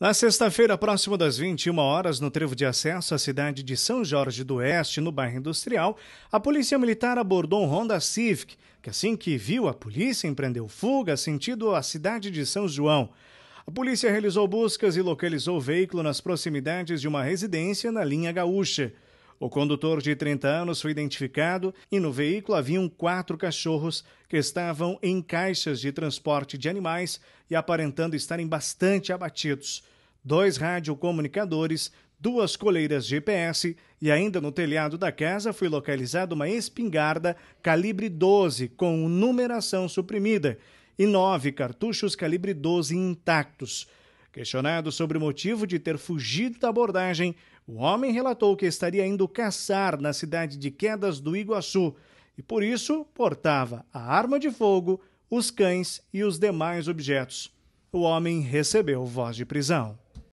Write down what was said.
Na sexta-feira, próximo das 21 horas, no trevo de acesso à cidade de São Jorge do Oeste, no bairro Industrial, a Polícia Militar abordou um Honda Civic, que assim que viu a polícia empreendeu fuga sentido a cidade de São João. A polícia realizou buscas e localizou o veículo nas proximidades de uma residência na linha Gaúcha. O condutor de 30 anos foi identificado e no veículo haviam quatro cachorros que estavam em caixas de transporte de animais e aparentando estarem bastante abatidos. Dois radiocomunicadores, duas coleiras GPS e ainda no telhado da casa foi localizada uma espingarda calibre 12 com numeração suprimida e nove cartuchos calibre 12 intactos. Questionado sobre o motivo de ter fugido da abordagem, o homem relatou que estaria indo caçar na cidade de Quedas do Iguaçu e, por isso, portava a arma de fogo, os cães e os demais objetos. O homem recebeu voz de prisão.